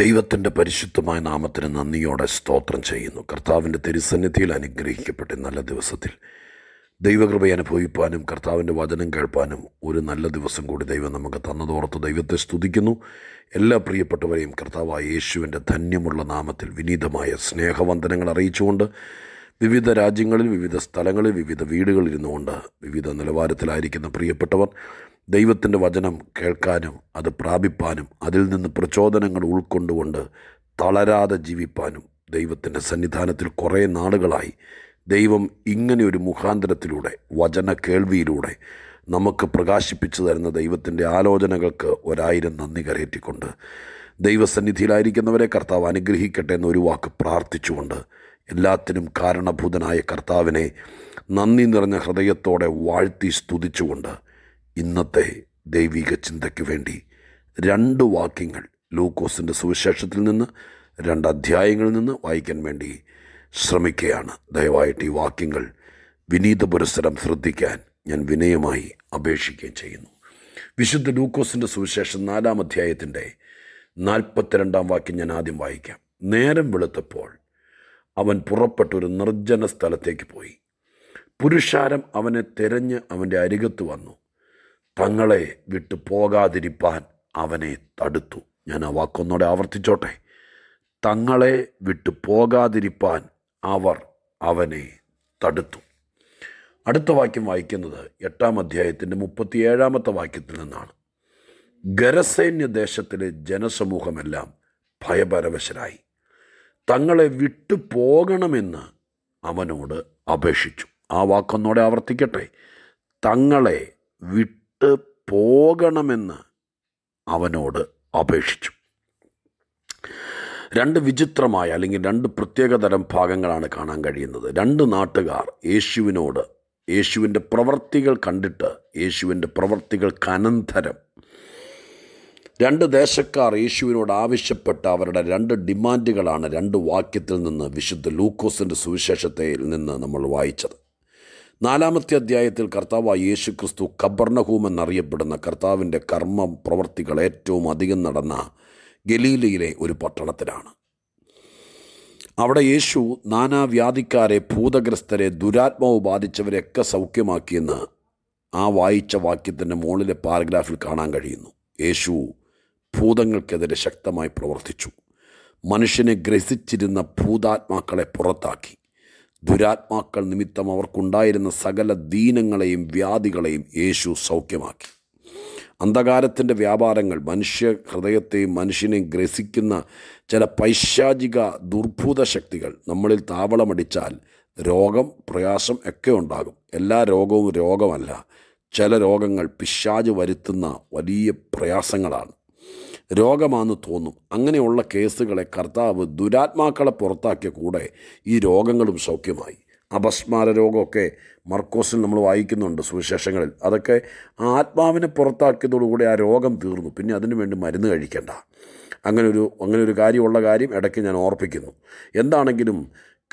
ദൈവത്തിൻ്റെ പരിശുദ്ധമായ നാമത്തിന് നന്ദിയോടെ സ്തോത്രം ചെയ്യുന്നു കർത്താവിൻ്റെ തിരുസന്നിധിയിൽ അനുഗ്രഹിക്കപ്പെട്ട നല്ല ദിവസത്തിൽ ദൈവകൃപ അനുഭവിപ്പാനും കർത്താവിൻ്റെ വചനം കേൾപ്പാനും ഒരു നല്ല ദിവസം കൂടി ദൈവം നമുക്ക് തന്നതോർത്ത് ദൈവത്തെ സ്തുതിക്കുന്നു എല്ലാ പ്രിയപ്പെട്ടവരെയും കർത്താവായ യേശുവിൻ്റെ ധന്യമുള്ള നാമത്തിൽ വിനീതമായ സ്നേഹവന്ദനങ്ങൾ അറിയിച്ചുകൊണ്ട് വിവിധ രാജ്യങ്ങളിൽ വിവിധ സ്ഥലങ്ങളിൽ വിവിധ വീടുകളിൽ ഇരുന്നുകൊണ്ട് വിവിധ നിലവാരത്തിലായിരിക്കുന്ന പ്രിയപ്പെട്ടവർ ദൈവത്തിൻ്റെ വചനം കേൾക്കാനും അത് പ്രാപിപ്പാനും അതിൽ നിന്ന് പ്രചോദനങ്ങൾ ഉൾക്കൊണ്ടുകൊണ്ട് തളരാതെ ജീവിപ്പാനും ദൈവത്തിൻ്റെ സന്നിധാനത്തിൽ കുറേ നാളുകളായി ദൈവം ഇങ്ങനെ ഒരു മുഖാന്തരത്തിലൂടെ വചന കേൾവിയിലൂടെ നമുക്ക് പ്രകാശിപ്പിച്ചു തരുന്ന ദൈവത്തിൻ്റെ ആലോചനകൾക്ക് ഒരായിരം നന്ദി കരയറ്റിക്കൊണ്ട് ദൈവസന്നിധിയിലായിരിക്കുന്നവരെ കർത്താവ് അനുഗ്രഹിക്കട്ടെ എന്നൊരു വാക്ക് പ്രാർത്ഥിച്ചുകൊണ്ട് എല്ലാത്തിനും കാരണഭൂതനായ കർത്താവിനെ നന്ദി നിറഞ്ഞ ഹൃദയത്തോടെ വാഴ്ത്തി സ്തുതിച്ചുകൊണ്ട് ഇന്നത്തെ ദൈവിക ചിന്തയ്ക്ക് വേണ്ടി രണ്ട് വാക്യങ്ങൾ ലൂക്കോസിൻ്റെ സുവിശേഷത്തിൽ നിന്ന് രണ്ട് അധ്യായങ്ങളിൽ നിന്ന് വായിക്കാൻ വേണ്ടി ശ്രമിക്കുകയാണ് ദയവായിട്ട് ഈ വാക്യങ്ങൾ വിനീത പുരസ്സരം ശ്രദ്ധിക്കാൻ ഞാൻ വിനയമായി അപേക്ഷിക്കുകയും ചെയ്യുന്നു വിശുദ്ധ ലൂക്കോസിൻ്റെ സുവിശേഷം നാലാം അധ്യായത്തിൻ്റെ നാൽപ്പത്തിരണ്ടാം വാക്യം ഞാൻ ആദ്യം വായിക്കാം നേരം വെളുത്തപ്പോൾ അവൻ പുറപ്പെട്ടൊരു നിർജ്ജന സ്ഥലത്തേക്ക് പോയി പുരുഷാരം അവനെ തിരഞ്ഞ് അവൻ്റെ അരികത്ത് വന്നു തങ്ങളെ വിട്ടു പോകാതിരിപ്പാൻ അവനെ തടുത്തു ഞാൻ ആ വാക്കൊന്നോടെ ആവർത്തിച്ചോട്ടെ തങ്ങളെ വിട്ടു പോകാതിരിപ്പാൻ അവർ അവനെ തടുത്തു അടുത്ത വാക്യം വായിക്കുന്നത് എട്ടാം അധ്യായത്തിൻ്റെ മുപ്പത്തിയേഴാമത്തെ വാക്യത്തിൽ നിന്നാണ് ഗരസൈന്യ ദേശത്തിലെ ജനസമൂഹമെല്ലാം ഭയപരവശരായി തങ്ങളെ വിട്ടു പോകണമെന്ന് അവനോട് അപേക്ഷിച്ചു ആ വാക്കൊന്നോടെ ആവർത്തിക്കട്ടെ തങ്ങളെ വിട്ടു വിട്ട് പോകണമെന്ന് അവനോട് അപേക്ഷിച്ചു രണ്ട് വിചിത്രമായ അല്ലെങ്കിൽ രണ്ട് പ്രത്യേകതരം ഭാഗങ്ങളാണ് കാണാൻ കഴിയുന്നത് രണ്ട് നാട്ടുകാർ യേശുവിനോട് യേശുവിൻ്റെ പ്രവർത്തികൾ കണ്ടിട്ട് യേശുവിൻ്റെ പ്രവർത്തികൾ കനന്തരം രണ്ട് ദേശക്കാർ യേശുവിനോട് ആവശ്യപ്പെട്ട അവരുടെ രണ്ട് ഡിമാൻഡുകളാണ് രണ്ട് വാക്യത്തിൽ നിന്ന് വിശുദ്ധ ലൂക്കോസിൻ്റെ സുവിശേഷത്തിൽ നിന്ന് നമ്മൾ വായിച്ചത് നാലാമത്തെ അധ്യായത്തിൽ കർത്താവായ യേശു ക്രിസ്തു കബർണഹൂം എന്നറിയപ്പെടുന്ന കർത്താവിൻ്റെ കർമ്മ പ്രവർത്തികൾ ഏറ്റവും അധികം നടന്ന ഗലീലയിലെ ഒരു പട്ടണത്തിലാണ് അവിടെ യേശു നാനാവ്യാധിക്കാരെ ഭൂതഗ്രസ്തരെ ദുരാത്മാവ് ബാധിച്ചവരെയൊക്കെ സൗഖ്യമാക്കിയെന്ന് ആ വായിച്ച വാക്യത്തിൻ്റെ മുകളിലെ പാരഗ്രാഫിൽ കാണാൻ കഴിയുന്നു യേശു ഭൂതങ്ങൾക്കെതിരെ ശക്തമായി പ്രവർത്തിച്ചു മനുഷ്യനെ ഗ്രസിച്ചിരുന്ന ഭൂതാത്മാക്കളെ പുറത്താക്കി ദുരാത്മാക്കൾ നിമിത്തം അവർക്കുണ്ടായിരുന്ന സകല ദീനങ്ങളെയും വ്യാധികളെയും യേശു സൗഖ്യമാക്കി അന്ധകാരത്തിൻ്റെ വ്യാപാരങ്ങൾ മനുഷ്യ ഹൃദയത്തെയും മനുഷ്യനെയും ഗ്രസിക്കുന്ന ചില പൈശാചിക ദുർഭൂത ശക്തികൾ നമ്മളിൽ താവളമടിച്ചാൽ രോഗം പ്രയാസം ഒക്കെ ഉണ്ടാകും എല്ലാ രോഗവും രോഗമല്ല ചില രോഗങ്ങൾ പിശാജ് വരുത്തുന്ന വലിയ പ്രയാസങ്ങളാണ് രോഗമാണെന്ന് തോന്നും അങ്ങനെയുള്ള കേസുകളെ കർത്താവ് ദുരാത്മാക്കളെ പുറത്താക്കിയ കൂടെ ഈ രോഗങ്ങളും സൗഖ്യമായി അപസ്മാര രോഗമൊക്കെ മർക്കോസിൽ നമ്മൾ വായിക്കുന്നുണ്ട് സുവിശേഷങ്ങളിൽ അതൊക്കെ ആത്മാവിനെ പുറത്താക്കിയതോടുകൂടി ആ രോഗം തീർന്നു പിന്നെ അതിനു വേണ്ടി മരുന്ന് കഴിക്കേണ്ട അങ്ങനെ ഒരു അങ്ങനെ ഒരു കാര്യമുള്ള കാര്യം ഇടയ്ക്ക് ഞാൻ ഓർപ്പിക്കുന്നു എന്താണെങ്കിലും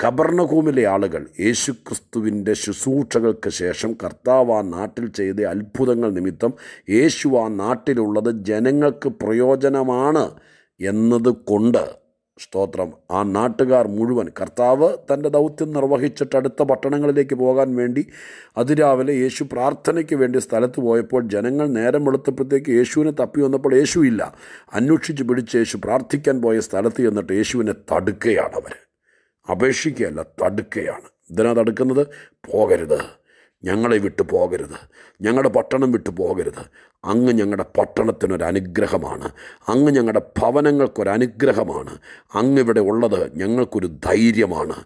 കബർണഹൂമിലെ ആളുകൾ യേശുക്രിസ്തുവിൻ്റെ ശുശ്രൂഷകൾക്ക് ശേഷം കർത്താവ് ആ നാട്ടിൽ ചെയ്ത അത്ഭുതങ്ങൾ നിമിത്തം യേശു ആ നാട്ടിലുള്ളത് ജനങ്ങൾക്ക് പ്രയോജനമാണ് കൊണ്ട് സ്തോത്രം ആ നാട്ടുകാർ മുഴുവൻ കർത്താവ് തൻ്റെ ദൗത്യം നിർവഹിച്ചിട്ട് അടുത്ത പട്ടണങ്ങളിലേക്ക് പോകാൻ വേണ്ടി അതിരാവിലെ യേശു പ്രാർത്ഥനയ്ക്ക് വേണ്ടി സ്ഥലത്ത് പോയപ്പോൾ ജനങ്ങൾ നേരം വെളുത്തപ്പോഴത്തേക്ക് യേശുവിനെ തപ്പി വന്നപ്പോൾ യേശു ഇല്ല അന്വേഷിച്ച് പിടിച്ച് യേശു പ്രാർത്ഥിക്കാൻ പോയ സ്ഥലത്ത് ചെന്നിട്ട് യേശുവിനെ തടുക്കുകയാണ് അവർ അപേക്ഷിക്കുകയല്ല തടുക്കുകയാണ് എന്തിനാ തടുക്കുന്നത് പോകരുത് ഞങ്ങളെ വിട്ടു പോകരുത് ഞങ്ങളുടെ പട്ടണം വിട്ടു പോകരുത് അങ്ങ് ഞങ്ങളുടെ അനുഗ്രഹമാണ് അങ്ങ് ഞങ്ങളുടെ ഭവനങ്ങൾക്കൊരനുഗ്രഹമാണ് അങ്ങ് ഇവിടെ ഉള്ളത് ഞങ്ങൾക്കൊരു ധൈര്യമാണ്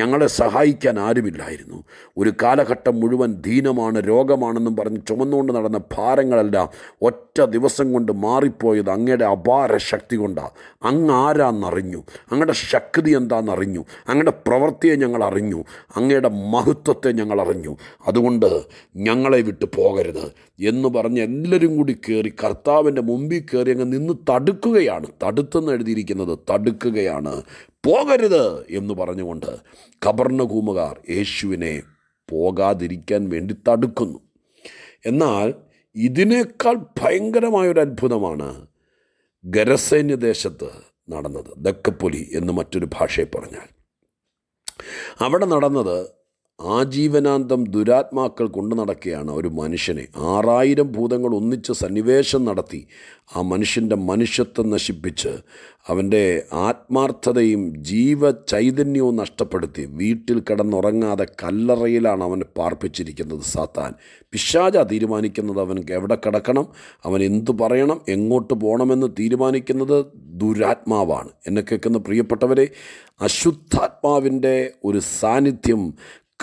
ഞങ്ങളെ സഹായിക്കാൻ ആരുമില്ലായിരുന്നു ഒരു കാലഘട്ടം മുഴുവൻ ദീനമാണ് രോഗമാണെന്നും പറഞ്ഞ് ചുമന്നുകൊണ്ട് നടന്ന ഭാരങ്ങളെല്ലാം ഒറ്റ ദിവസം കൊണ്ട് മാറിപ്പോയത് അങ്ങയുടെ അപാര ശക്തി കൊണ്ടാണ് അങ്ങ് ആരാന്നറിഞ്ഞു അങ്ങയുടെ ശക്തി എന്താണെന്നറിഞ്ഞു അങ്ങയുടെ പ്രവൃത്തിയെ ഞങ്ങൾ അറിഞ്ഞു അങ്ങയുടെ മഹത്വത്തെ ഞങ്ങൾ അറിഞ്ഞു അതുകൊണ്ട് ഞങ്ങളെ വിട്ടു പോകരുത് എന്ന് പറഞ്ഞ് എല്ലാവരും എല്ലാവരും കൂടി കയറി കർത്താവിൻ്റെ മുമ്പിൽ കയറി അങ്ങ് നിന്ന് തടുക്കുകയാണ് തടുത്തെന്ന് എഴുതിയിരിക്കുന്നത് തടുക്കുകയാണ് പോകരുത് എന്ന് പറഞ്ഞുകൊണ്ട് കബർണകൂമുകാർ യേശുവിനെ പോകാതിരിക്കാൻ വേണ്ടി തടുക്കുന്നു എന്നാൽ ഇതിനേക്കാൾ ഭയങ്കരമായൊരു അത്ഭുതമാണ് ഗരസൈന്യദേശത്ത് നടന്നത് ദക്കപ്പൊലി എന്ന് മറ്റൊരു ഭാഷയിൽ പറഞ്ഞാൽ അവിടെ നടന്നത് ആജീവനാന്തം ദുരാത്മാക്കൾ കൊണ്ടു നടക്കുകയാണ് ഒരു മനുഷ്യനെ ആറായിരം ഭൂതങ്ങൾ ഒന്നിച്ച് സന്നിവേശം നടത്തി ആ മനുഷ്യൻ്റെ മനുഷ്യത്വം നശിപ്പിച്ച് അവൻ്റെ ആത്മാർത്ഥതയും ജീവ ചൈതന്യവും നഷ്ടപ്പെടുത്തി വീട്ടിൽ കിടന്നുറങ്ങാതെ കല്ലറയിലാണ് അവൻ പാർപ്പിച്ചിരിക്കുന്നത് സാത്താൻ പിശാജ തീരുമാനിക്കുന്നത് അവൻ എവിടെ കിടക്കണം അവൻ എന്തു പറയണം എങ്ങോട്ട് പോകണമെന്ന് തീരുമാനിക്കുന്നത് ദുരാത്മാവാണ് എന്നെ കേൾക്കുന്ന പ്രിയപ്പെട്ടവരെ അശുദ്ധാത്മാവിൻ്റെ ഒരു സാന്നിധ്യം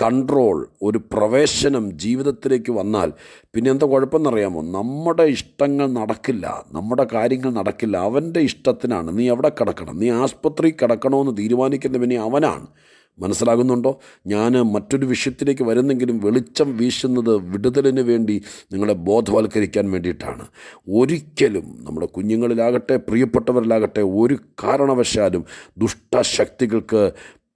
കൺട്രോൾ ഒരു പ്രവേശനം ജീവിതത്തിലേക്ക് വന്നാൽ പിന്നെ എന്താ അറിയാമോ നമ്മുടെ ഇഷ്ടങ്ങൾ നടക്കില്ല നമ്മുടെ കാര്യങ്ങൾ നടക്കില്ല അവൻ്റെ ഇഷ്ടത്തിനാണ് നീ എവിടെ കിടക്കണം നീ ആസ്പത്രി കിടക്കണമെന്ന് തീരുമാനിക്കുന്ന പിന്നെ അവനാണ് മനസ്സിലാകുന്നുണ്ടോ ഞാൻ മറ്റൊരു വിഷയത്തിലേക്ക് വരുന്നെങ്കിലും വെളിച്ചം വീശുന്നത് വിടുതലിന് വേണ്ടി നിങ്ങളെ ബോധവൽക്കരിക്കാൻ വേണ്ടിയിട്ടാണ് ഒരിക്കലും നമ്മുടെ കുഞ്ഞുങ്ങളിലാകട്ടെ പ്രിയപ്പെട്ടവരിലാകട്ടെ ഒരു കാരണവശാലും ദുഷ്ടശക്തികൾക്ക്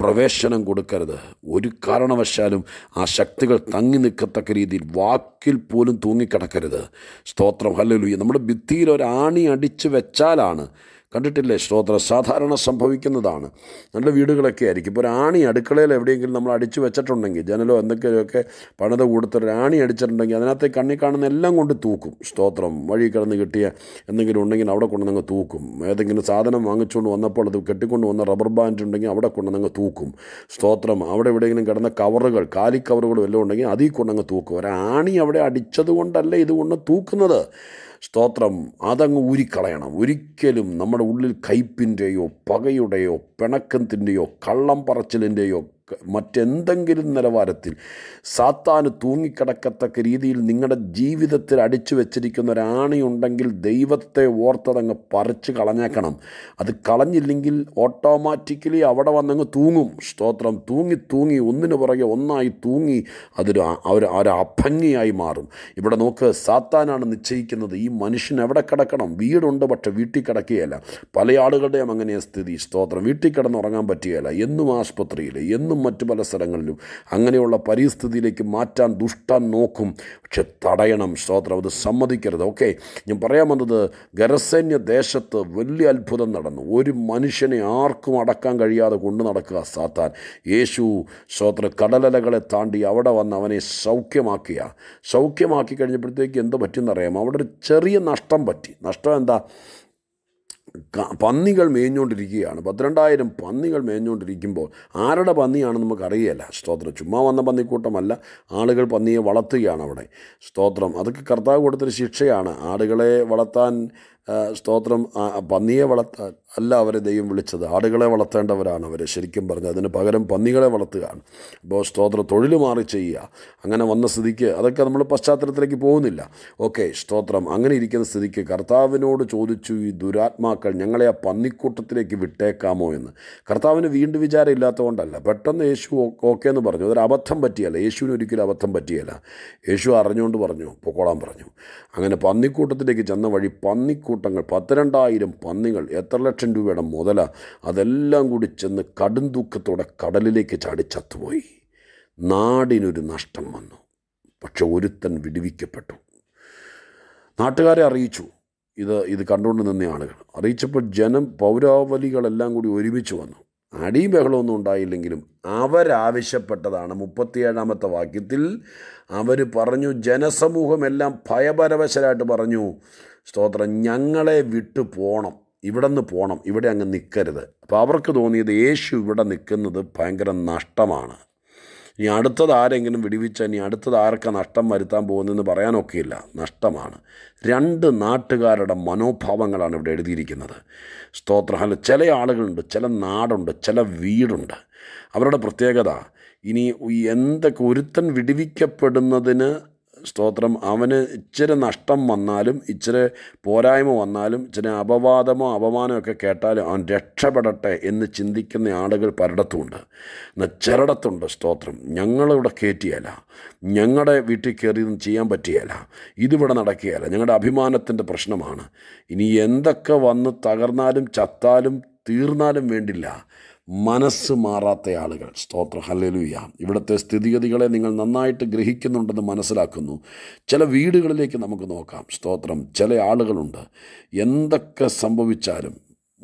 പ്രവേശനം കൊടുക്കരുത് ഒരു കാരണവശാലും ആ ശക്തികൾ തങ്ങി നിൽക്കത്തക്ക രീതിയിൽ വാക്കിൽ പോലും തൂങ്ങിക്കിടക്കരുത് സ്തോത്രം ഹല്ലേലൂയ നമ്മുടെ ഭിത്തിയിൽ ഒരാണി അടിച്ചു വെച്ചാലാണ് കണ്ടിട്ടില്ലേ സ്തോത്രം സാധാരണ സംഭവിക്കുന്നതാണ് നല്ല വീടുകളൊക്കെ ആയിരിക്കും ഇപ്പോൾ ഒരാണി അടുക്കളയിൽ എവിടെയെങ്കിലും നമ്മൾ അടിച്ചു വെച്ചിട്ടുണ്ടെങ്കിൽ ജനലോ എന്തൊക്കെയൊക്കെ പണിത കൂടുതൽ ആണി അടിച്ചിട്ടുണ്ടെങ്കിൽ അതിനകത്ത് കണ്ണി കാണുന്ന എല്ലാം കൊണ്ട് തൂക്കും സ്തോത്രം വഴി കിടന്ന് കിട്ടിയ എന്തെങ്കിലും ഉണ്ടെങ്കിൽ അവിടെ കൊണ്ട് തൂക്കും ഏതെങ്കിലും സാധനം വാങ്ങിച്ചുകൊണ്ട് വന്നപ്പോൾ അത് കെട്ടിക്കൊണ്ട് വന്ന റബ്ബർ ബാൻഡ് ഉണ്ടെങ്കിൽ അവിടെ കൊണ്ട് തൂക്കും സ്തോത്രം അവിടെ എവിടെയെങ്കിലും കിടന്ന കവറുകൾ കാലി കവറുകൾ വല്ലതും ഉണ്ടെങ്കിൽ അതിൽ കൊണ്ടങ്ങ് തൂക്കും ഒരാണി അവിടെ അടിച്ചത് കൊണ്ടല്ലേ ഇത് കൊണ്ട് തൂക്കുന്നത് സ്തോത്രം അതങ്ങ് ഊരിക്കളയണം ഒരിക്കലും നമ്മുടെ ഉള്ളിൽ കയ്പിൻ്റെയോ പകയുടെയോ പിണക്കത്തിൻ്റെയോ കള്ളം പറച്ചിലിൻ്റെയോ മറ്റെന്തെങ്കിലും നിലവാരത്തിൽ സാത്താന് തൂങ്ങിക്കിടക്കത്തക്ക രീതിയിൽ നിങ്ങളുടെ ജീവിതത്തിൽ അടിച്ചു വെച്ചിരിക്കുന്ന ഒരാണിയുണ്ടെങ്കിൽ ദൈവത്തെ ഓർത്തതങ്ങ് പറിച്ച് കളഞ്ഞേക്കണം അത് കളഞ്ഞില്ലെങ്കിൽ ഓട്ടോമാറ്റിക്കലി അവിടെ വന്നങ്ങ് തൂങ്ങും സ്തോത്രം തൂങ്ങി തൂങ്ങി ഒന്നിനു പുറകെ ഒന്നായി തൂങ്ങി അതൊരു അവർ ഒരു അഭംഗിയായി മാറും ഇവിടെ നോക്ക് സാത്താനാണ് നിശ്ചയിക്കുന്നത് ഈ മനുഷ്യൻ എവിടെ കിടക്കണം വീടുണ്ട് പക്ഷെ വീട്ടിൽ കിടക്കുകയല്ല പല ആളുകളുടെയും അങ്ങനെ സ്ഥിതി സ്തോത്രം വീട്ടിൽ കിടന്നുറങ്ങാൻ പറ്റുകയല്ല എന്നും ആശുപത്രിയിൽ എന്നും ഇന്നും മറ്റ് പല സ്ഥലങ്ങളിലും അങ്ങനെയുള്ള പരിസ്ഥിതിയിലേക്ക് മാറ്റാൻ ദുഷ്ടൻ നോക്കും പക്ഷെ തടയണം ശ്രോത്രം അത് സമ്മതിക്കരുത് ഓക്കെ ഞാൻ പറയാൻ വന്നത് ഗരസൈന്യ ദേശത്ത് വലിയ അത്ഭുതം നടന്നു ഒരു മനുഷ്യനെ ആർക്കും അടക്കാൻ കഴിയാതെ കൊണ്ടു നടക്കുക സാത്താൻ യേശു ശ്രോത്ര കടലലകളെ താണ്ടി അവിടെ വന്ന് അവനെ സൗഖ്യമാക്കിയ സൗഖ്യമാക്കി കഴിഞ്ഞപ്പോഴത്തേക്ക് എന്ത് പറ്റിയെന്നറിയാം അവിടെ ഒരു ചെറിയ നഷ്ടം പറ്റി നഷ്ടം എന്താ പന്നികൾ മേഞ്ഞുകൊണ്ടിരിക്കുകയാണ് പന്ത്രണ്ടായിരം പന്നികൾ മേഞ്ഞുകൊണ്ടിരിക്കുമ്പോൾ ആരുടെ പന്നിയാണെന്ന് നമുക്കറിയില്ല സ്തോത്രം ചുമ്മാ വന്ന പന്നിക്കൂട്ടമല്ല ആളുകൾ പന്നിയെ വളർത്തുകയാണ് അവിടെ സ്തോത്രം അതൊക്കെ കർത്താവ് കൊടുത്തൊരു ശിക്ഷയാണ് ആളുകളെ വളർത്താൻ സ്തോത്രം പന്നിയെ വളർത്താൻ അല്ല അവരെ ദൈവം വിളിച്ചത് ആടുകളെ വളർത്തേണ്ടവരാണ് അവർ ശരിക്കും പറഞ്ഞത് അതിന് പകരം പന്നികളെ വളർത്തുകയാണ് അപ്പോൾ സ്തോത്ര തൊഴിൽ മാറി ചെയ്യുക അങ്ങനെ വന്ന സ്ഥിതിക്ക് അതൊക്കെ നമ്മൾ പശ്ചാത്തലത്തിലേക്ക് പോകുന്നില്ല ഓക്കെ സ്തോത്രം അങ്ങനെ ഇരിക്കുന്ന സ്ഥിതിക്ക് കർത്താവിനോട് ചോദിച്ചു ഈ ദുരാത്മാക്കൾ ഞങ്ങളെ ആ പന്നിക്കൂട്ടത്തിലേക്ക് വിട്ടേക്കാമോ എന്ന് കർത്താവിന് വീണ്ടും വിചാരം ഇല്ലാത്തതുകൊണ്ടല്ല പെട്ടെന്ന് യേശു ഓക്കെ എന്ന് പറഞ്ഞു അതൊരു അബദ്ധം പറ്റിയല്ല യേശുവിന് ഒരിക്കലും അബദ്ധം പറ്റിയല്ല യേശു അറിഞ്ഞുകൊണ്ട് പറഞ്ഞു പൊക്കോളാൻ പറഞ്ഞു അങ്ങനെ പന്നിക്കൂട്ടത്തിലേക്ക് ചെന്ന വഴി പന്നിക്കൂട്ടം പന്നിക്കൂട്ടങ്ങൾ പത്തിരണ്ടായിരം പന്നികൾ എത്ര ലക്ഷം രൂപയുടെ മുതല അതെല്ലാം കൂടി ചെന്ന് കടും ദുഃഖത്തോടെ കടലിലേക്ക് ചാടി ചത്തുപോയി നാടിനൊരു നഷ്ടം വന്നു പക്ഷെ ഒരുത്തൻ വിടുവിക്കപ്പെട്ടു നാട്ടുകാരെ അറിയിച്ചു ഇത് ഇത് കണ്ടുകൊണ്ട് നിന്ന ആളുകൾ അറിയിച്ചപ്പോൾ ജനം പൗരാവലികളെല്ലാം കൂടി ഒരുമിച്ച് വന്നു അടിയും ബഹളമൊന്നും ഉണ്ടായില്ലെങ്കിലും അവരാവശ്യപ്പെട്ടതാണ് മുപ്പത്തിയേഴാമത്തെ വാക്യത്തിൽ അവർ പറഞ്ഞു ജനസമൂഹമെല്ലാം ഭയപരവശരായിട്ട് പറഞ്ഞു സ്തോത്രം ഞങ്ങളെ വിട്ടു പോകണം ഇവിടെ നിന്ന് പോകണം ഇവിടെ അങ്ങ് നിൽക്കരുത് അപ്പോൾ അവർക്ക് തോന്നിയത് യേശു ഇവിടെ നിൽക്കുന്നത് ഭയങ്കര നഷ്ടമാണ് ഇനി അടുത്തത് ആരെങ്കിലും വിടിവിച്ച ഇനി അടുത്തത് ആർക്കാ നഷ്ടം വരുത്താൻ പോകുന്നതെന്ന് പറയാനൊക്കെയില്ല നഷ്ടമാണ് രണ്ട് നാട്ടുകാരുടെ മനോഭാവങ്ങളാണ് ഇവിടെ എഴുതിയിരിക്കുന്നത് സ്തോത്ര ചില ആളുകളുണ്ട് ചില നാടുണ്ട് ചില വീടുണ്ട് അവരുടെ പ്രത്യേകത ഇനി എന്തൊക്കെ ഒരുത്തൻ വിടിവിക്കപ്പെടുന്നതിന് സ്തോത്രം അവന് ഇച്ചിരി നഷ്ടം വന്നാലും ഇച്ചിരി പോരായ്മ വന്നാലും ഇച്ചിരി അപവാദമോ അപമാനമോ ഒക്കെ കേട്ടാലും അവൻ രക്ഷപ്പെടട്ടെ എന്ന് ചിന്തിക്കുന്ന ആളുകൾ പലയിടത്തുമുണ്ട് എന്നാൽ ചിരടത്തുണ്ട് സ്തോത്രം ഞങ്ങളിവിടെ കയറ്റിയല്ല ഞങ്ങളുടെ വീട്ടിൽ കയറിയൊന്നും ചെയ്യാൻ പറ്റിയല്ല ഇതിവിടെ നടക്കുകയല്ല ഞങ്ങളുടെ അഭിമാനത്തിൻ്റെ പ്രശ്നമാണ് ഇനി എന്തൊക്കെ വന്ന് തകർന്നാലും ചത്താലും തീർന്നാലും വേണ്ടില്ല മനസ്സ് മാറാത്ത ആളുകൾ സ്തോത്ര ഹല്ലലൂയ ഇവിടുത്തെ സ്ഥിതിഗതികളെ നിങ്ങൾ നന്നായിട്ട് ഗ്രഹിക്കുന്നുണ്ടെന്ന് മനസ്സിലാക്കുന്നു ചില വീടുകളിലേക്ക് നമുക്ക് നോക്കാം സ്തോത്രം ചില ആളുകളുണ്ട് എന്തൊക്കെ സംഭവിച്ചാലും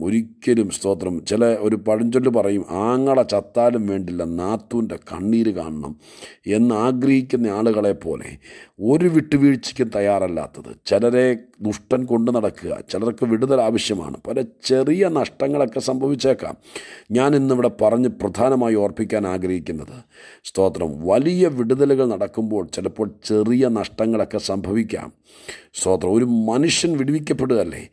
ഒരിക്കലും സ്തോത്രം ചില ഒരു പഴഞ്ചൊല്ല് പറയും ആങ്ങള ചത്താലും വേണ്ടില്ല നാത്തൂൻ്റെ കണ്ണീര് കാണണം എന്നാഗ്രഹിക്കുന്ന ആളുകളെ പോലെ ഒരു വിട്ടുവീഴ്ചയ്ക്കും തയ്യാറല്ലാത്തത് ചിലരെ ദുഷ്ടൻ കൊണ്ടു നടക്കുക ചിലർക്ക് വിടുതൽ ആവശ്യമാണ് പല ചെറിയ നഷ്ടങ്ങളൊക്കെ സംഭവിച്ചേക്കാം ഞാൻ ഇന്നിവിടെ പറഞ്ഞ് പ്രധാനമായി ഓർപ്പിക്കാൻ ആഗ്രഹിക്കുന്നത് സ്തോത്രം വലിയ വിടുതലുകൾ നടക്കുമ്പോൾ ചിലപ്പോൾ ചെറിയ നഷ്ടങ്ങളൊക്കെ സംഭവിക്കാം സ്തോത്രം ഒരു മനുഷ്യൻ വിടുവിക്കപ്പെടുകയല്ലേ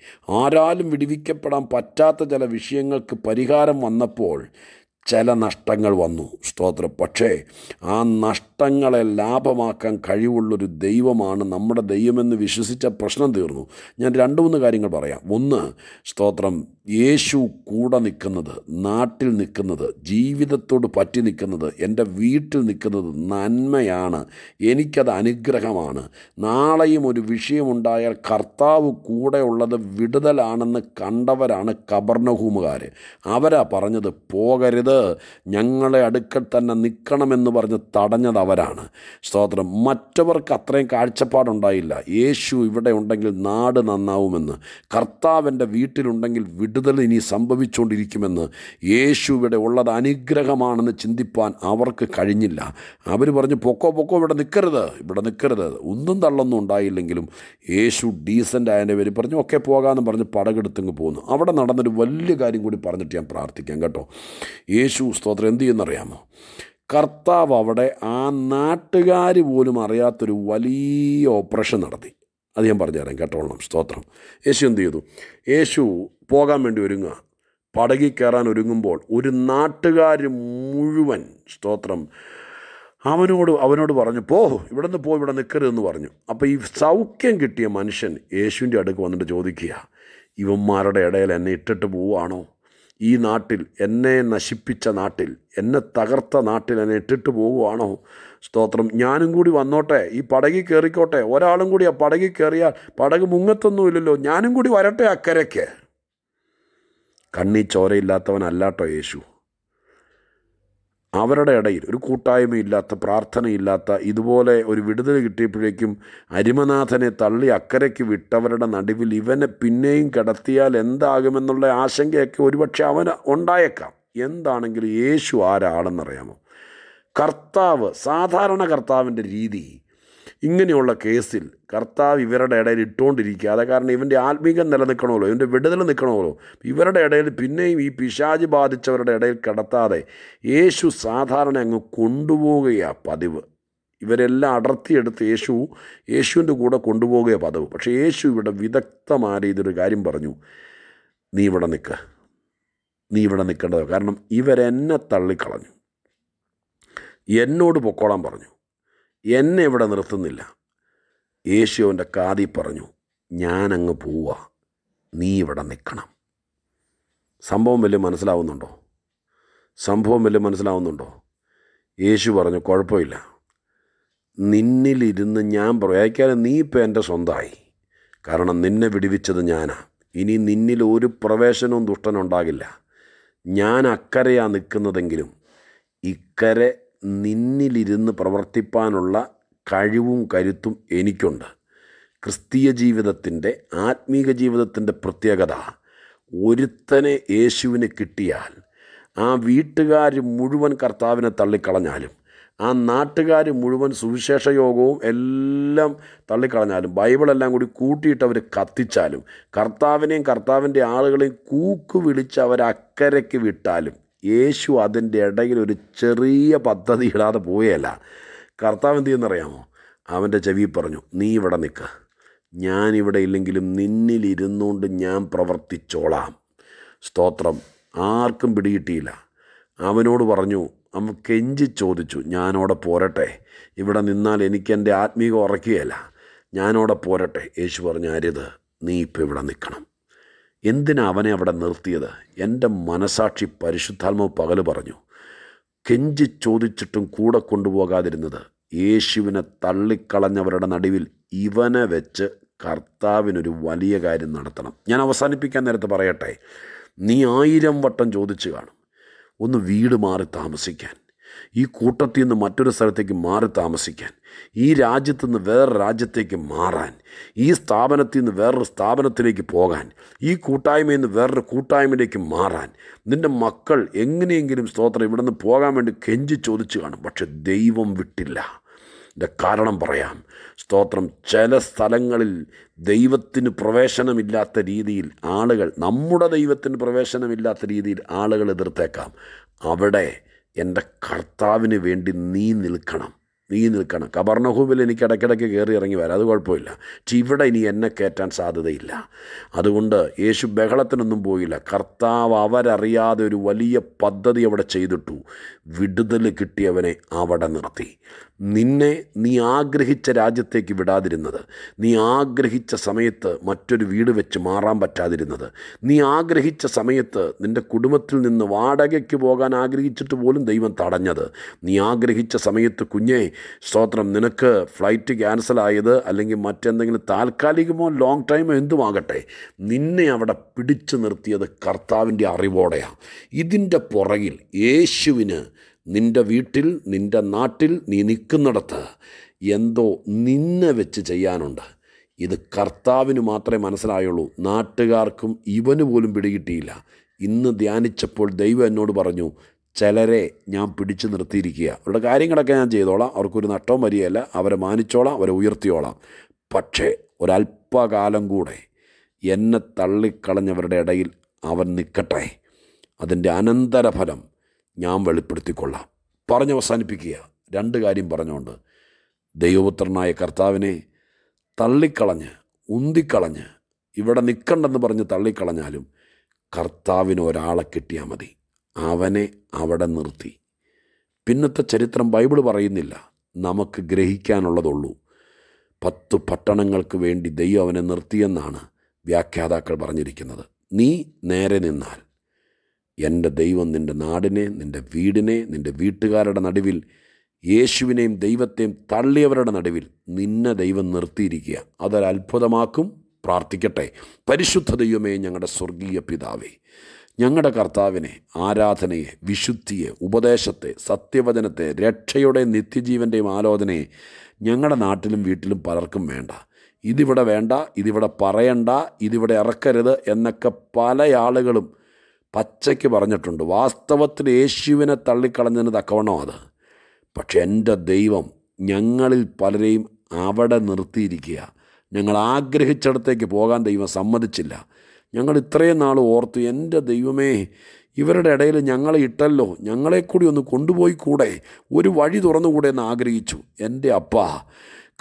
ആരാലും വിടുവിക്കപ്പെടാൻ പറ്റാത്ത ചില വിഷയങ്ങൾക്ക് പരിഹാരം വന്നപ്പോൾ ചില നഷ്ടങ്ങൾ വന്നു സ്തോത്രം പക്ഷേ ആ നഷ്ടങ്ങളെ ലാഭമാക്കാൻ കഴിവുള്ളൊരു ദൈവമാണ് നമ്മുടെ ദൈവമെന്ന് വിശ്വസിച്ച പ്രശ്നം തീർന്നു ഞാൻ രണ്ട് മൂന്ന് കാര്യങ്ങൾ പറയാം ഒന്ന് സ്തോത്രം യേശു കൂടെ നിൽക്കുന്നത് നാട്ടിൽ നിൽക്കുന്നത് ജീവിതത്തോട് പറ്റി നിൽക്കുന്നത് എൻ്റെ വീട്ടിൽ നിൽക്കുന്നത് നന്മയാണ് എനിക്കത് അനുഗ്രഹമാണ് നാളെയും ഒരു വിഷയമുണ്ടായാൽ കർത്താവ് കൂടെ ഉള്ളത് വിടുതലാണെന്ന് കണ്ടവരാണ് കബർണഹൂമുകാർ അവരാ പറഞ്ഞത് പോകരുത് ഞങ്ങളെ അടുക്കൽ തന്നെ നിൽക്കണമെന്ന് പറഞ്ഞ് തടഞ്ഞത് അവരാണ് സ്തോത്രം മറ്റവർക്ക് അത്രയും കാഴ്ചപ്പാടുണ്ടായില്ല യേശു ഇവിടെ ഉണ്ടെങ്കിൽ നാട് നന്നാവുമെന്ന് കർത്താവിൻ്റെ വീട്ടിലുണ്ടെങ്കിൽ വിടുതൽ ഇനി സംഭവിച്ചുകൊണ്ടിരിക്കുമെന്ന് യേശു ഇവിടെ ഉള്ളത് അനുഗ്രഹമാണെന്ന് ചിന്തിപ്പാൻ അവർക്ക് കഴിഞ്ഞില്ല അവർ പറഞ്ഞു പൊക്കോ പൊക്കോ ഇവിടെ നിൽക്കരുത് ഇവിടെ നിൽക്കരുത് ഒന്നും തള്ളൊന്നും ഉണ്ടായില്ലെങ്കിലും യേശു ഡീസൻ്റ് ആയതിൻ്റെ പേര് പറഞ്ഞു ഒക്കെ പോകാമെന്ന് പറഞ്ഞ് പടകെടുത്തങ്ങ് പോകുന്നു അവിടെ നടന്നൊരു വലിയ കാര്യം കൂടി പറഞ്ഞിട്ട് ഞാൻ പ്രാർത്ഥിക്കാം കേട്ടോ യേശു സ്തോത്രം എന്ത് ചെയ്യുന്നറിയാമോ കർത്താവ് അവിടെ ആ നാട്ടുകാർ പോലും അറിയാത്തൊരു വലിയ ഓപ്പറേഷൻ നടത്തി അത് ഞാൻ പറഞ്ഞുതരാം കേട്ടോളണം സ്തോത്രം യേശു എന്ത് ചെയ്തു യേശു പോകാൻ വേണ്ടി ഒരുങ്ങുക പടകി കയറാൻ ഒരുങ്ങുമ്പോൾ ഒരു നാട്ടുകാർ മുഴുവൻ സ്തോത്രം അവനോട് അവനോട് പറഞ്ഞു പോ ഇവിടെ നിന്ന് പോ ഇവിടെ നിൽക്കരുതെന്ന് പറഞ്ഞു അപ്പോൾ ഈ സൗഖ്യം കിട്ടിയ മനുഷ്യൻ യേശുവിൻ്റെ അടുക്ക് വന്നിട്ട് ചോദിക്കുക ഇവന്മാരുടെ ഇടയിൽ എന്നെ ഇട്ടിട്ട് പോവുകയാണോ ഈ നാട്ടിൽ എന്നെ നശിപ്പിച്ച നാട്ടിൽ എന്നെ തകർത്ത നാട്ടിൽ എന്നെ ഇട്ടിട്ട് പോവുകയാണോ സ്തോത്രം ഞാനും കൂടി വന്നോട്ടെ ഈ പടകിൽ കയറിക്കോട്ടെ ഒരാളും കൂടി ആ പടകിൽ കയറിയാൽ പടക് മുങ്ങത്തൊന്നുമില്ലല്ലോ ഞാനും കൂടി വരട്ടെ അക്കരയ്ക്ക് കണ്ണി ചോരയില്ലാത്തവനല്ലാട്ടോ യേശു അവരുടെ ഇടയിൽ ഒരു കൂട്ടായ്മയില്ലാത്ത പ്രാർത്ഥനയില്ലാത്ത ഇതുപോലെ ഒരു വിടുതൽ കിട്ടിയപ്പോഴേക്കും അരിമനാഥനെ തള്ളി അക്കരയ്ക്ക് വിട്ടവരുടെ നടുവിൽ ഇവനെ പിന്നെയും കിടത്തിയാൽ എന്താകുമെന്നുള്ള ആശങ്കയൊക്കെ ഒരുപക്ഷെ അവന് ഉണ്ടായേക്കാം എന്താണെങ്കിലും യേശു ആരാണെന്നറിയാമോ കർത്താവ് സാധാരണ കർത്താവിൻ്റെ രീതി ഇങ്ങനെയുള്ള കേസിൽ കർത്താവ് ഇവരുടെ ഇടയിൽ ഇട്ടുകൊണ്ടിരിക്കാതെ കാരണം ഇവൻ്റെ ആത്മീകം നിലനിൽക്കണമല്ലോ ഇവൻ്റെ വിടുതൽ നിൽക്കണമല്ലോ ഇവരുടെ ഇടയിൽ പിന്നെയും ഈ പിശാജ് ബാധിച്ചവരുടെ ഇടയിൽ കടത്താതെ യേശു സാധാരണ അങ്ങ് കൊണ്ടുപോവുകയാണ് പതിവ് ഇവരെല്ലാം അടർത്തിയെടുത്ത് യേശു യേശുവിൻ്റെ കൂടെ കൊണ്ടുപോവുകയാണ് പതിവ് പക്ഷേ യേശു ഇവിടെ വിദഗ്ധമായ രീതിയിലൊരു കാര്യം പറഞ്ഞു നീ ഇവിടെ നിൽക്കുക നീ ഇവിടെ നിൽക്കേണ്ടത് കാരണം ഇവരെന്നെ തള്ളിക്കളഞ്ഞു എന്നോട് പൊക്കോളാൻ പറഞ്ഞു എന്നെ ഇവിടെ നിർത്തുന്നില്ല യേശു അവൻ്റെ കാതി പറഞ്ഞു ഞാനങ്ങ് പോവുക നീ ഇവിടെ നിൽക്കണം സംഭവം വലിയ മനസ്സിലാവുന്നുണ്ടോ സംഭവം വലിയ മനസ്സിലാവുന്നുണ്ടോ യേശു പറഞ്ഞു കുഴപ്പമില്ല നിന്നിലിരുന്ന് ഞാൻ പറയും അയക്കാനും നീ ഇപ്പോൾ എൻ്റെ സ്വന്തമായി കാരണം നിന്നെ വിടുവിച്ചത് ഞാനാണ് ഇനി നിന്നിൽ ഒരു പ്രവേശനവും ദുഷ്ടനുണ്ടാകില്ല ഞാൻ അക്കരയാണ് നിൽക്കുന്നതെങ്കിലും ഇക്കരെ നിന്നിലിരുന്ന് പ്രവർത്തിപ്പാനുള്ള കഴിവും കരുത്തും എനിക്കുണ്ട് ക്രിസ്തീയ ജീവിതത്തിൻ്റെ ആത്മീക ജീവിതത്തിൻ്റെ പ്രത്യേകത ഒരുത്തനെ യേശുവിന് കിട്ടിയാൽ ആ വീട്ടുകാർ മുഴുവൻ കർത്താവിനെ തള്ളിക്കളഞ്ഞാലും ആ നാട്ടുകാർ മുഴുവൻ സുവിശേഷ യോഗവും എല്ലാം തള്ളിക്കളഞ്ഞാലും ബൈബിളെല്ലാം കൂടി കൂട്ടിയിട്ട് അവർ കത്തിച്ചാലും കർത്താവിനെയും കർത്താവിൻ്റെ ആളുകളെയും കൂക്ക് വിളിച്ച് അവരക്കരയ്ക്ക് വിട്ടാലും യേശു അതിൻ്റെ ഇടയിൽ ഒരു ചെറിയ പദ്ധതി ഇടാതെ പോയല്ല കർത്താവ് എന്ത് ചെയ്യുന്നറിയാമോ അവൻ്റെ ചെവി പറഞ്ഞു നീ ഇവിടെ നിൽക്കുക ഞാനിവിടെ ഇല്ലെങ്കിലും നിന്നിലിരുന്നുകൊണ്ട് ഞാൻ പ്രവർത്തിച്ചോളാം സ്തോത്രം ആർക്കും പിടികിട്ടിയില്ല അവനോട് പറഞ്ഞു അവൻ കെഞ്ചി ചോദിച്ചു ഞാനോടെ പോരട്ടെ ഇവിടെ നിന്നാൽ എനിക്കെൻ്റെ ആത്മീക ഉറക്കുകയല്ല ഞാനോടെ പോരട്ടെ യേശു പറഞ്ഞു അരുത് നീ ഇപ്പോൾ ഇവിടെ നിൽക്കണം എന്തിനാ അവനെ അവിടെ നിർത്തിയത് എൻ്റെ മനസാക്ഷി പരിശുദ്ധാത്മാവ് പകല് പറഞ്ഞു കെഞ്ചി ചോദിച്ചിട്ടും കൂടെ കൊണ്ടുപോകാതിരുന്നത് യേശുവിനെ തള്ളിക്കളഞ്ഞവരുടെ നടുവിൽ ഇവനെ വെച്ച് കർത്താവിനൊരു വലിയ കാര്യം നടത്തണം ഞാൻ അവസാനിപ്പിക്കാൻ നേരത്തെ പറയട്ടെ നീ ആയിരം വട്ടം ചോദിച്ചു കാണും ഒന്ന് വീട് മാറി താമസിക്കാൻ ഈ കൂട്ടത്തിൽ നിന്ന് മറ്റൊരു സ്ഥലത്തേക്ക് മാറി താമസിക്കാൻ ഈ രാജ്യത്തു നിന്ന് വേറെ രാജ്യത്തേക്ക് മാറാൻ ഈ സ്ഥാപനത്തിൽ നിന്ന് വേറൊരു സ്ഥാപനത്തിലേക്ക് പോകാൻ ഈ കൂട്ടായ്മയിൽ നിന്ന് വേറൊരു കൂട്ടായ്മയിലേക്ക് മാറാൻ നിൻ്റെ മക്കൾ എങ്ങനെയെങ്കിലും സ്തോത്രം ഇവിടെ നിന്ന് പോകാൻ വേണ്ടി കെഞ്ചി ചോദിച്ചു കാണും പക്ഷെ ദൈവം വിട്ടില്ല എൻ്റെ കാരണം പറയാം സ്തോത്രം ചില സ്ഥലങ്ങളിൽ ദൈവത്തിന് പ്രവേശനമില്ലാത്ത രീതിയിൽ ആളുകൾ നമ്മുടെ ദൈവത്തിന് പ്രവേശനമില്ലാത്ത രീതിയിൽ ആളുകൾ എതിർത്തേക്കാം അവിടെ എൻ്റെ കർത്താവിന് വേണ്ടി നീ നിൽക്കണം നീ നിൽക്കണം കബർണഹൂമിൽ എനിക്ക് ഇടയ്ക്കിടയ്ക്ക് കയറി ഇറങ്ങി വരാം അത് കുഴപ്പമില്ല ഇവിടെ ഇനി എന്നെ കയറ്റാൻ സാധ്യതയില്ല അതുകൊണ്ട് യേശു ബഹളത്തിനൊന്നും പോയില്ല കർത്താവ് അവരറിയാതെ ഒരു വലിയ പദ്ധതി അവിടെ ചെയ്തിട്ടു വിടുതൽ കിട്ടിയവനെ അവിടെ നിർത്തി നിന്നെ നീ ആഗ്രഹിച്ച രാജ്യത്തേക്ക് വിടാതിരുന്നത് നീ ആഗ്രഹിച്ച സമയത്ത് മറ്റൊരു വീട് വെച്ച് മാറാൻ പറ്റാതിരുന്നത് നീ ആഗ്രഹിച്ച സമയത്ത് നിൻ്റെ കുടുംബത്തിൽ നിന്ന് വാടകയ്ക്ക് പോകാൻ ആഗ്രഹിച്ചിട്ട് പോലും ദൈവം തടഞ്ഞത് നീ ആഗ്രഹിച്ച സമയത്ത് കുഞ്ഞെ സ്തോത്രം നിനക്ക് ഫ്ലൈറ്റ് ക്യാൻസലായത് അല്ലെങ്കിൽ മറ്റെന്തെങ്കിലും താൽക്കാലികമോ ലോങ് ടൈമോ എന്തുമാകട്ടെ നിന്നെ അവിടെ പിടിച്ചു നിർത്തിയത് കർത്താവിൻ്റെ അറിവോടെയാണ് ഇതിൻ്റെ പുറകിൽ യേശുവിന് നിൻ്റെ വീട്ടിൽ നിൻ്റെ നാട്ടിൽ നീ നിൽക്കുന്നിടത്ത് എന്തോ നിന്നെ വെച്ച് ചെയ്യാനുണ്ട് ഇത് കർത്താവിന് മാത്രമേ മനസ്സിലായുള്ളൂ നാട്ടുകാർക്കും ഇവന് പോലും പിടികിട്ടിയില്ല ഇന്ന് ധ്യാനിച്ചപ്പോൾ ദൈവം എന്നോട് പറഞ്ഞു ചിലരെ ഞാൻ പിടിച്ചു നിർത്തിയിരിക്കുക അവരുടെ കാര്യങ്ങളൊക്കെ ഞാൻ ചെയ്തോളാം അവർക്കൊരു നഷ്ടവും വരികയല്ല അവരെ മാനിച്ചോളാം അവരെ ഉയർത്തിയോളാം പക്ഷേ ഒരല്പകാലം കൂടെ എന്നെ തള്ളിക്കളഞ്ഞവരുടെ ഇടയിൽ അവൻ നിൽക്കട്ടെ അതിൻ്റെ അനന്തരഫലം ഞാൻ വെളിപ്പെടുത്തിക്കൊള്ളാം പറഞ്ഞ് അവസാനിപ്പിക്കുക രണ്ട് കാര്യം പറഞ്ഞുകൊണ്ട് ദൈവപുത്രനായ കർത്താവിനെ തള്ളിക്കളഞ്ഞ് ഉന്തിക്കളഞ്ഞ് ഇവിടെ നിൽക്കണ്ടെന്ന് പറഞ്ഞ് തള്ളിക്കളഞ്ഞാലും കർത്താവിന് ഒരാളെ കിട്ടിയാൽ മതി അവനെ അവിടെ നിർത്തി പിന്നത്തെ ചരിത്രം ബൈബിൾ പറയുന്നില്ല നമുക്ക് ഗ്രഹിക്കാനുള്ളതുള്ളൂ പത്തു പട്ടണങ്ങൾക്ക് വേണ്ടി ദൈവം അവനെ നിർത്തിയെന്നാണ് വ്യാഖ്യാതാക്കൾ പറഞ്ഞിരിക്കുന്നത് നീ നേരെ നിന്നാൽ എൻ്റെ ദൈവം നിൻ്റെ നാടിനെ നിൻ്റെ വീടിനെ നിൻ്റെ വീട്ടുകാരുടെ നടുവിൽ യേശുവിനെയും ദൈവത്തെയും തള്ളിയവരുടെ നടുവിൽ നിന്നെ ദൈവം നിർത്തിയിരിക്കുക അതൊരത്ഭുതമാക്കും പ്രാർത്ഥിക്കട്ടെ പരിശുദ്ധ ദൈവമേ ഞങ്ങളുടെ സ്വർഗീയ പിതാവേ ഞങ്ങളുടെ കർത്താവിനെ ആരാധനയെ വിശുദ്ധിയെ ഉപദേശത്തെ സത്യവചനത്തെ രക്ഷയുടെ നിത്യജീവൻ്റെയും ആലോചനയെ ഞങ്ങളുടെ നാട്ടിലും വീട്ടിലും പലർക്കും വേണ്ട ഇതിവിടെ വേണ്ട ഇതിവിടെ പറയണ്ട ഇതിവിടെ ഇറക്കരുത് എന്നൊക്കെ പല ആളുകളും പച്ചയ്ക്ക് പറഞ്ഞിട്ടുണ്ട് വാസ്തവത്തിൽ യേശുവിനെ തള്ളിക്കളഞ്ഞതിന് തക്കവണ്ണം അത് പക്ഷെ എൻ്റെ ദൈവം ഞങ്ങളിൽ പലരെയും അവിടെ നിർത്തിയിരിക്കുക ഞങ്ങൾ ആഗ്രഹിച്ചിടത്തേക്ക് പോകാൻ ദൈവം സമ്മതിച്ചില്ല ഞങ്ങൾ ഇത്രയും നാൾ ഓർത്തു എൻ്റെ ദൈവമേ ഇവരുടെ ഇടയിൽ ഞങ്ങളെ ഇട്ടല്ലോ ഞങ്ങളെ കൂടി ഒന്ന് കൊണ്ടുപോയി കൂടെ ഒരു വഴി തുറന്നുകൂടെ എന്ന് ആഗ്രഹിച്ചു എൻ്റെ അപ്പ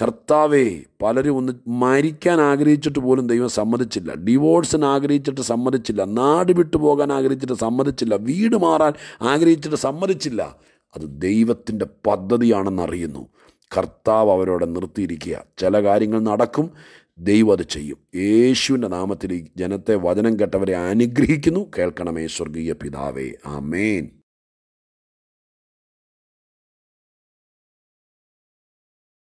കർത്താവേ പലരും ഒന്ന് മരിക്കാൻ ആഗ്രഹിച്ചിട്ട് പോലും ദൈവം സമ്മതിച്ചില്ല ഡിവോഴ്സിന് ആഗ്രഹിച്ചിട്ട് സമ്മതിച്ചില്ല നാട് വിട്ടു പോകാൻ ആഗ്രഹിച്ചിട്ട് സമ്മതിച്ചില്ല വീട് മാറാൻ ആഗ്രഹിച്ചിട്ട് സമ്മതിച്ചില്ല അത് ദൈവത്തിൻ്റെ പദ്ധതിയാണെന്നറിയുന്നു കർത്താവ് അവരോട് നിർത്തിയിരിക്കുക ചില കാര്യങ്ങൾ നടക്കും ദൈവം അത് ചെയ്യും യേശുവിൻ്റെ നാമത്തിൽ ജനത്തെ വചനം കേട്ടവരെ അനുഗ്രഹിക്കുന്നു കേൾക്കണമേ സ്വർഗീയ പിതാവേ ആ